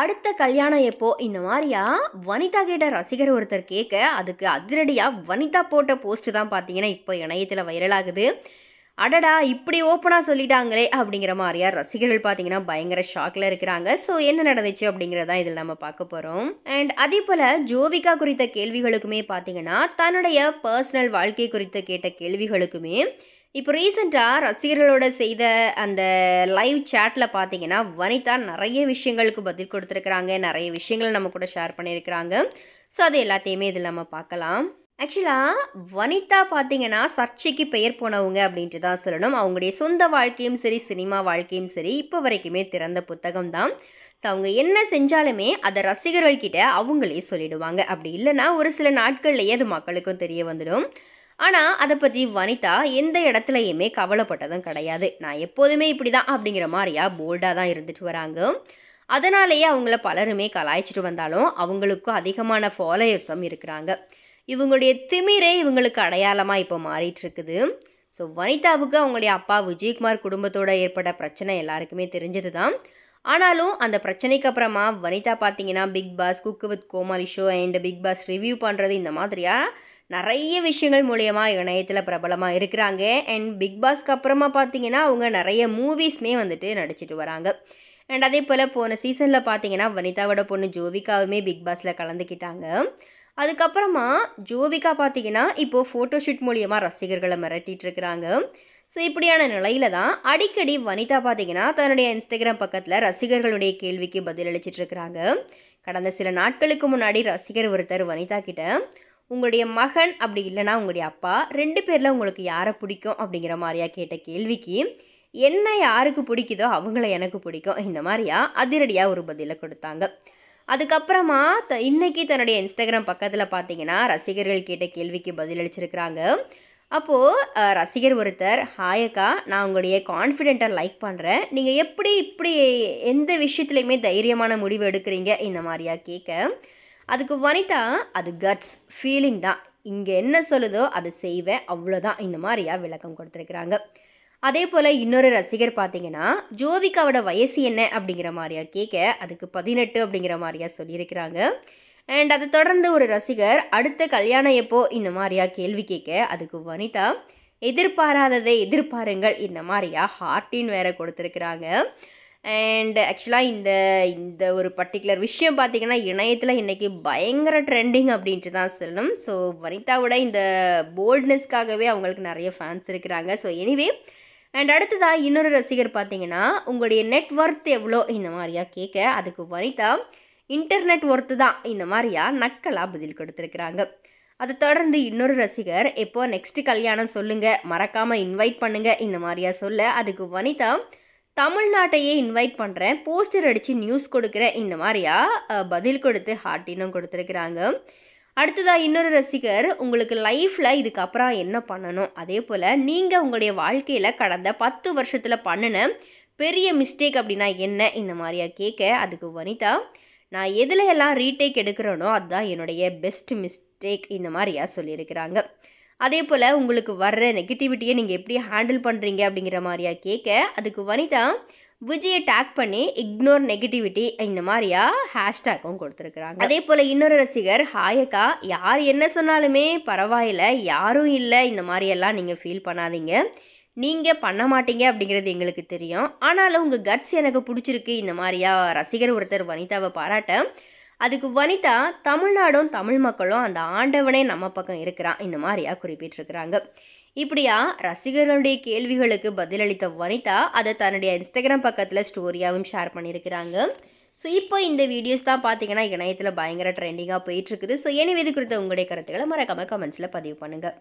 அடுத்த கல்யாணம் எப்போ இந்த மாதிரியா வனிதா கேட்ட ரசிகர் ஒருத்தர் கேட்க அதுக்கு அதிரடியாக வனிதா போட்ட போஸ்ட் தான் பார்த்தீங்கன்னா இப்போ இணையத்தில் வைரலாகுது அடடா இப்படி ஓப்பனாக சொல்லிட்டாங்களே அப்படிங்கிற மாதிரியா ரசிகர்கள் பார்த்தீங்கன்னா பயங்கர ஷாக்கில் இருக்கிறாங்க ஸோ என்ன நடந்துச்சு அப்படிங்கிறதா இதில் நம்ம பார்க்க போகிறோம் அண்ட் அதே போல் ஜோவிகா குறித்த கேள்விகளுக்குமே பார்த்தீங்கன்னா தன்னுடைய பர்சனல் வாழ்க்கை குறித்த கேட்ட கேள்விகளுக்குமே இப்போ ரீசெண்டாக ரசிகர்களோட செய்த அந்த லைவ் சேட்டில் பார்த்தீங்கன்னா வனிதா நிறைய விஷயங்களுக்கு பதில் கொடுத்துருக்குறாங்க நிறைய விஷயங்கள் நம்ம கூட ஷேர் பண்ணியிருக்கிறாங்க ஸோ அது எல்லாத்தையுமே இதில் நம்ம பார்க்கலாம் ஆக்சுவலாக வனிதா பார்த்தீங்கன்னா சர்ச்சைக்கு பெயர் போனவங்க அப்படின்ட்டு தான் சொல்லணும் அவங்களுடைய சொந்த வாழ்க்கையும் சரி சினிமா வாழ்க்கையும் சரி இப்போ வரைக்குமே திறந்த புத்தகம் தான் ஸோ அவங்க என்ன செஞ்சாலுமே அதை ரசிகர்கள்கிட்ட அவங்களே சொல்லிடுவாங்க அப்படி இல்லைன்னா ஒரு சில நாட்கள்லேயே அது மக்களுக்கும் தெரிய வந்துடும் ஆனால் அதை பற்றி வனிதா எந்த இடத்துலையுமே கவலைப்பட்டதும் கிடையாது நான் எப்போதுமே இப்படி தான் அப்படிங்கிற மாதிரியா போல்டாக தான் இருந்துட்டு வராங்க அதனாலேயே அவங்கள பலருமே கலாய்ச்சிட்டு வந்தாலும் அவங்களுக்கும் அதிகமான ஃபாலோயர்ஸும் இருக்கிறாங்க இவங்களுடைய திமிரே இவங்களுக்கு அடையாளமாக இப்போ இருக்குது ஸோ வனிதாவுக்கு அவங்களுடைய அப்பா விஜயகுமார் குடும்பத்தோடு ஏற்பட்ட பிரச்சனை எல்லாருக்குமே தெரிஞ்சது தான் ஆனாலும் அந்த பிரச்சனைக்கு அப்புறமா வனிதா பார்த்தீங்கன்னா Bigg Boss Cooku with Comali show and Bigg Boss review பண்ணுறது இந்த மாதிரியாக நிறைய விஷயங்கள் மூலியமாக இணையத்தில் பிரபலமாக இருக்கிறாங்க அண்ட் பிக் பாஸ்க்கு அப்புறமா பார்த்தீங்கன்னா அவங்க நிறைய மூவிஸ்மே வந்துட்டு நடிச்சிட்டு வராங்க அண்ட் அதே போல் போன சீசனில் பார்த்தீங்கன்னா வனிதாவோட பொண்ணு ஜோவிகாவுமே பிக் பாஸில் கலந்துக்கிட்டாங்க அதுக்கப்புறமா ஜோவிகா பார்த்தீங்கன்னா இப்போது ஃபோட்டோஷூட் மூலியமாக ரசிகர்களை மிரட்டிகிட்டு இருக்கிறாங்க ஸோ இப்படியான நிலையில தான் அடிக்கடி வனிதா பார்த்தீங்கன்னா தன்னுடைய இன்ஸ்டாகிராம் பக்கத்தில் ரசிகர்களுடைய கேள்விக்கு பதிலளிச்சிட்டு இருக்கிறாங்க கடந்த சில நாட்களுக்கு முன்னாடி ரசிகர் ஒருத்தர் வனிதா கிட்ட உங்களுடைய மகன் அப்படி இல்லைனா உங்களுடைய அப்பா ரெண்டு பேரில் உங்களுக்கு யாரை பிடிக்கும் அப்படிங்கிற மாதிரியா கேட்ட கேள்விக்கு என்ன யாருக்கு பிடிக்குதோ அவங்கள எனக்கு பிடிக்கும் இந்த மாதிரியா அதிரடியாக ஒரு பதிலை கொடுத்தாங்க அதுக்கப்புறமா த இன்றைக்கி தன்னுடைய இன்ஸ்டாகிராம் பக்கத்தில் பார்த்தீங்கன்னா ரசிகர்கள் கேட்ட கேள்விக்கு பதிலளிச்சிருக்கிறாங்க அப்போது ரசிகர் ஒருத்தர் ஹாயக்கா நான் உங்களுடைய கான்ஃபிடென்ட்டாக லைக் பண்ணுறேன் நீங்கள் எப்படி இப்படி எந்த விஷயத்துலையுமே தைரியமான முடிவு எடுக்கிறீங்க இந்த மாதிரியா கேட்க அதுக்கு வனிதா அது கட்ஸ் ஃபீலிங் தான் இங்கே என்ன சொல்லுதோ அதை செய்வேன் அவ்வளோதான் இந்த மாதிரியா விளக்கம் கொடுத்துருக்குறாங்க அதே போல் இன்னொரு ரசிகர் பார்த்தீங்கன்னா ஜோவிகாவோட வயசு என்ன அப்படிங்கிற மாதிரியா கேட்க அதுக்கு பதினெட்டு அப்படிங்கிற மாதிரியா சொல்லியிருக்கிறாங்க அண்ட் அதை தொடர்ந்து ஒரு ரசிகர் அடுத்த கல்யாணம் எப்போ இந்த மாதிரியா கேள்வி கேட்க அதுக்கு வனிதா எதிர்பாராததை எதிர்பாருங்கள் இந்த மாதிரியா ஹார்ட்டின் வேற கொடுத்துருக்குறாங்க அண்ட் ஆக்சுவலாக இந்த இந்த ஒரு பர்டிகுலர் விஷயம் பார்த்திங்கன்னா இணையத்தில் இன்றைக்கி பயங்கர ட்ரெண்டிங் அப்படின்ட்டு தான் சொல்லணும் ஸோ வனிதாவோட இந்த போல்ட்னஸ்க்காகவே அவங்களுக்கு நிறைய ஃபேன்ஸ் இருக்கிறாங்க ஸோ எனிவே அண்ட் அடுத்ததாக இன்னொரு ரசிகர் பார்த்தீங்கன்னா உங்களுடைய நெட்ஒர்த் எவ்வளோ இந்த மாதிரியா கேட்க அதுக்கு வனிதா இன்டர்நெட் ஒர்த்து தான் இந்த மாதிரியா நக்கலாக பதில் கொடுத்துருக்குறாங்க அதை தொடர்ந்து இன்னொரு ரசிகர் எப்போ நெக்ஸ்ட் கல்யாணம் சொல்லுங்கள் மறக்காமல் இன்வைட் பண்ணுங்கள் இந்த மாதிரியா சொல்ல அதுக்கு வனிதா தமிழ்நாட்டையே இன்வைட் பண்ணுறேன் போஸ்டர் அடித்து நியூஸ் கொடுக்குறேன் இந்த மாதிரியா பதில் கொடுத்து இன்னும் கொடுத்துருக்குறாங்க அடுத்ததாக இன்னொரு ரசிகர் உங்களுக்கு லைஃப்பில் இதுக்கப்புறம் என்ன பண்ணணும் அதே போல் நீங்கள் உங்களுடைய வாழ்க்கையில் கடந்த பத்து வருஷத்தில் பண்ணின பெரிய மிஸ்டேக் அப்படின்னா என்ன இந்த மாதிரியா கேட்க அதுக்கு வனிதா நான் எதில் எல்லாம் ரீடேக் எடுக்கிறேனோ அதுதான் என்னுடைய பெஸ்ட் மிஸ்டேக் இந்த மாதிரியா சொல்லியிருக்கிறாங்க அதே போல் உங்களுக்கு வர்ற நெகட்டிவிட்டியை நீங்கள் எப்படி ஹேண்டில் பண்ணுறீங்க அப்படிங்கிற மாதிரியா கேட்க அதுக்கு வனிதா விஜயை டேக் பண்ணி இக்னோர் நெகட்டிவிட்டி இந்த மாதிரியா ஹேஷ்டேக்கும் கொடுத்துருக்குறாங்க அதே போல் இன்னொரு ரசிகர் ஹாயக்கா யார் என்ன சொன்னாலுமே பரவாயில்ல யாரும் இல்லை இந்த மாதிரியெல்லாம் நீங்கள் ஃபீல் பண்ணாதீங்க நீங்கள் பண்ண மாட்டீங்க அப்படிங்கிறது எங்களுக்கு தெரியும் ஆனாலும் உங்கள் கட்ஸ் எனக்கு பிடிச்சிருக்கு இந்த மாதிரியா ரசிகர் ஒருத்தர் வனிதாவை பாராட்ட அதுக்கு வனிதா தமிழ்நாடும் தமிழ் மக்களும் அந்த ஆண்டவனே நம்ம பக்கம் இருக்கிறான் இந்த மாதிரியா குறிப்பிட்டிருக்கிறாங்க இப்படியா ரசிகர்களுடைய கேள்விகளுக்கு பதிலளித்த வனிதா அதை தன்னுடைய இன்ஸ்டாகிராம் பக்கத்தில் ஸ்டோரியாகவும் ஷேர் பண்ணியிருக்கிறாங்க ஸோ இப்போ இந்த வீடியோஸ் தான் பார்த்தீங்கன்னா இணையத்தில் பயங்கர ட்ரெண்டிங்காக போயிட்டுருக்குது ஸோ எனவே இது குறித்த உங்களுடைய கருத்துக்களை மறக்காமல் கமெண்ட்ஸில் பதிவு பண்ணுங்கள்